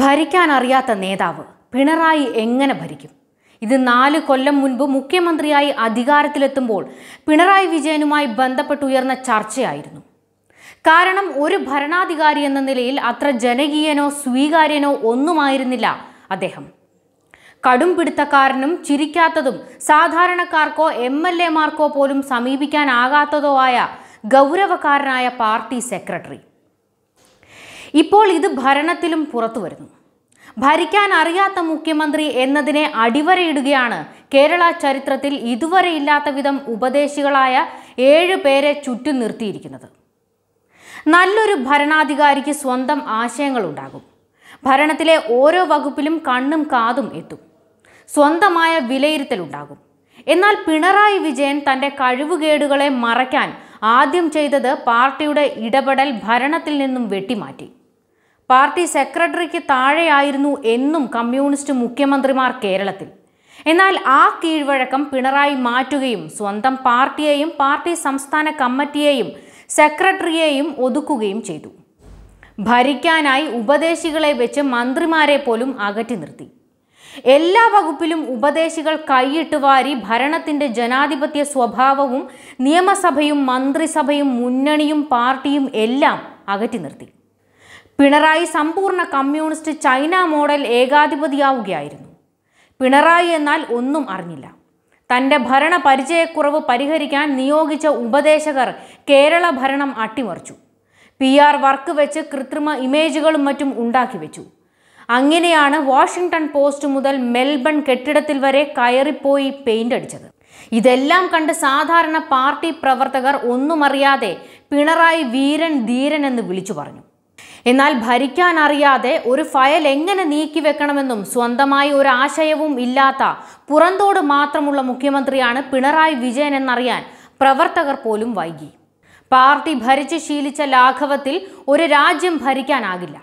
ഭരിക്കാൻ അറിയാത്ത നേതാവ് പിണറായി എങ്ങനെ ഭരിക്കും ഇത് നാല് കൊല്ലം മുൻപ് മുഖ്യമന്ത്രിയായി അധികാരത്തിലെത്തുമ്പോൾ പിണറായി വിജയനുമായി ബന്ധപ്പെട്ടുയർന്ന ചർച്ചയായിരുന്നു കാരണം ഒരു ഭരണാധികാരി എന്ന നിലയിൽ അത്ര ജനകീയനോ സ്വീകാര്യനോ ഒന്നുമായിരുന്നില്ല അദ്ദേഹം കടും പിടുത്തക്കാരനും ചിരിക്കാത്തതും സാധാരണക്കാർക്കോ എം എൽ എമാർക്കോ പോലും സമീപിക്കാനാകാത്തതോ ആയ ഗൗരവക്കാരനായ പാർട്ടി സെക്രട്ടറി ഇപ്പോൾ ഇത് ഭരണത്തിലും പുറത്തു വരുന്നു ഭരിക്കാൻ അറിയാത്ത മുഖ്യമന്ത്രി എന്നതിനെ അടിവരയിടുകയാണ് കേരള ചരിത്രത്തിൽ ഇതുവരെ ഇല്ലാത്ത വിധം ഉപദേശികളായ ഏഴ് പേരെ ചുറ്റും നിർത്തിയിരിക്കുന്നത് നല്ലൊരു ഭരണാധികാരിക്ക് സ്വന്തം ആശയങ്ങളുണ്ടാകും ഭരണത്തിലെ ഓരോ വകുപ്പിലും കണ്ണും കാതും എത്തും സ്വന്തമായ വിലയിരുത്തലുണ്ടാകും എന്നാൽ പിണറായി വിജയൻ തൻ്റെ കഴിവുകേടുകളെ മറയ്ക്കാൻ ആദ്യം ചെയ്തത് പാർട്ടിയുടെ ഇടപെടൽ ഭരണത്തിൽ നിന്നും വെട്ടിമാറ്റി പാർട്ടി സെക്രട്ടറിക്ക് താഴെയായിരുന്നു എന്നും കമ്മ്യൂണിസ്റ്റ് മുഖ്യമന്ത്രിമാർ കേരളത്തിൽ എന്നാൽ ആ കീഴ്വഴക്കം പിണറായി മാറ്റുകയും സ്വന്തം പാർട്ടിയെയും പാർട്ടി സംസ്ഥാന കമ്മിറ്റിയെയും സെക്രട്ടറിയെയും ഒതുക്കുകയും ചെയ്തു ഭരിക്കാനായി ഉപദേശികളെ വെച്ച് മന്ത്രിമാരെ പോലും അകറ്റി നിർത്തി എല്ലാ വകുപ്പിലും ഉപദേശികൾ കൈയിട്ട് വാരി ഭരണത്തിന്റെ ജനാധിപത്യ സ്വഭാവവും നിയമസഭയും മന്ത്രിസഭയും മുന്നണിയും പാർട്ടിയും എല്ലാം അകറ്റി നിർത്തി പിണറായി സമ്പൂർണ്ണ കമ്മ്യൂണിസ്റ്റ് ചൈന മോഡൽ ഏകാധിപതിയാവുകയായിരുന്നു പിണറായി എന്നാൽ ഒന്നും അറിഞ്ഞില്ല തൻ്റെ ഭരണ പരിചയക്കുറവ് പരിഹരിക്കാൻ നിയോഗിച്ച ഉപദേശകർ കേരള ഭരണം അട്ടിമറിച്ചു പി ആർ വർക്ക് വെച്ച് കൃത്രിമ ഇമേജുകളും മറ്റും ഉണ്ടാക്കി വെച്ചു അങ്ങനെയാണ് വാഷിങ്ടൺ പോസ്റ്റ് മുതൽ മെൽബൺ കെട്ടിടത്തിൽ വരെ കയറിപ്പോയി പെയിൻ്റ് അടിച്ചത് ഇതെല്ലാം കണ്ട് സാധാരണ പാർട്ടി പ്രവർത്തകർ ഒന്നും അറിയാതെ പിണറായി വീരൻ ധീരൻ എന്ന് വിളിച്ചു പറഞ്ഞു എന്നാൽ ഭരിക്കാൻ അറിയാതെ ഒരു ഫയൽ എങ്ങനെ നീക്കി വെക്കണമെന്നും സ്വന്തമായി ഒരു ആശയവും ഇല്ലാത്ത പുറന്തോട് മാത്രമുള്ള മുഖ്യമന്ത്രിയാണ് പിണറായി വിജയൻ എന്നറിയാൻ പ്രവർത്തകർ പോലും വൈകി പാർട്ടി ഭരിച്ച് ശീലിച്ച ലാഘവത്തിൽ ഒരു രാജ്യം ഭരിക്കാനാകില്ല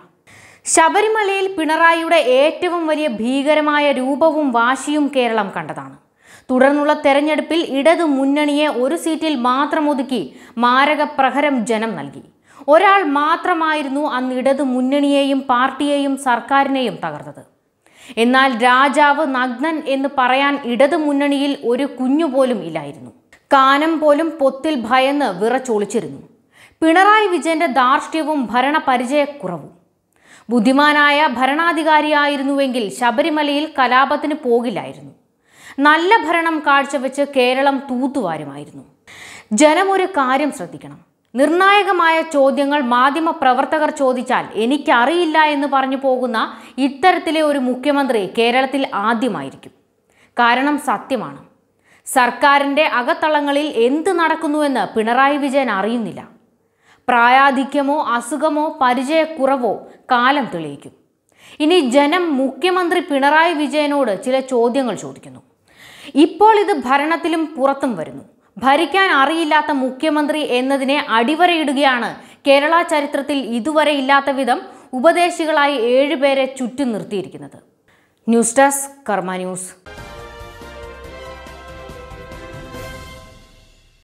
ശബരിമലയിൽ പിണറായിയുടെ ഏറ്റവും വലിയ ഭീകരമായ രൂപവും വാശിയും കേരളം കണ്ടതാണ് തുടർന്നുള്ള തെരഞ്ഞെടുപ്പിൽ ഇടതു മുന്നണിയെ ഒരു സീറ്റിൽ മാത്രം ഒതുക്കി മാരക പ്രഹരം ജനം നൽകി ഒരാൾ മാത്രമായിരുന്നു അന്ന് ഇടത് മുന്നണിയെയും പാർട്ടിയെയും സർക്കാരിനെയും തകർത്തത് എന്നാൽ രാജാവ് നഗ്നൻ എന്ന് പറയാൻ ഇടത് മുന്നണിയിൽ ഒരു കുഞ്ഞുപോലും ഇല്ലായിരുന്നു കാനം പോലും പൊത്തിൽ ഭയന്ന് വിറച്ചൊളിച്ചിരുന്നു പിണറായി വിജയന്റെ ധാർഷ്ട്യവും ഭരണപരിചയക്കുറവും ബുദ്ധിമാനായ ഭരണാധികാരിയായിരുന്നുവെങ്കിൽ ശബരിമലയിൽ കലാപത്തിന് പോകില്ലായിരുന്നു നല്ല ഭരണം കാഴ്ചവെച്ച് കേരളം തൂത്തുവാരുമായിരുന്നു ജനമൊരു കാര്യം ശ്രദ്ധിക്കണം നിർണായകമായ ചോദ്യങ്ങൾ മാധ്യമ പ്രവർത്തകർ ചോദിച്ചാൽ എനിക്കറിയില്ല എന്ന് പറഞ്ഞു പോകുന്ന ഇത്തരത്തിലെ ഒരു മുഖ്യമന്ത്രി കേരളത്തിൽ ആദ്യമായിരിക്കും കാരണം സത്യമാണ് സർക്കാരിൻ്റെ അകത്തളങ്ങളിൽ എന്ത് നടക്കുന്നുവെന്ന് പിണറായി വിജയൻ അറിയുന്നില്ല പ്രായാധിക്യമോ അസുഖമോ പരിചയക്കുറവോ കാലം തെളിയിക്കും ഇനി ജനം മുഖ്യമന്ത്രി പിണറായി വിജയനോട് ചില ചോദ്യങ്ങൾ ചോദിക്കുന്നു ഇപ്പോൾ ഇത് ഭരണത്തിലും പുറത്തും വരുന്നു ഭരിക്കാൻ അറിയില്ലാത്ത മുഖ്യമന്ത്രി എന്നതിനെ അടിവരയിടുകയാണ് കേരള ചരിത്രത്തിൽ ഇതുവരെ ഇല്ലാത്ത വിധം ഉപദേശികളായി ഏഴുപേരെ ചുറ്റും നിർത്തിയിരിക്കുന്നത് ന്യൂസ് ഡെസ്ക് കർമ്മ ന്യൂസ്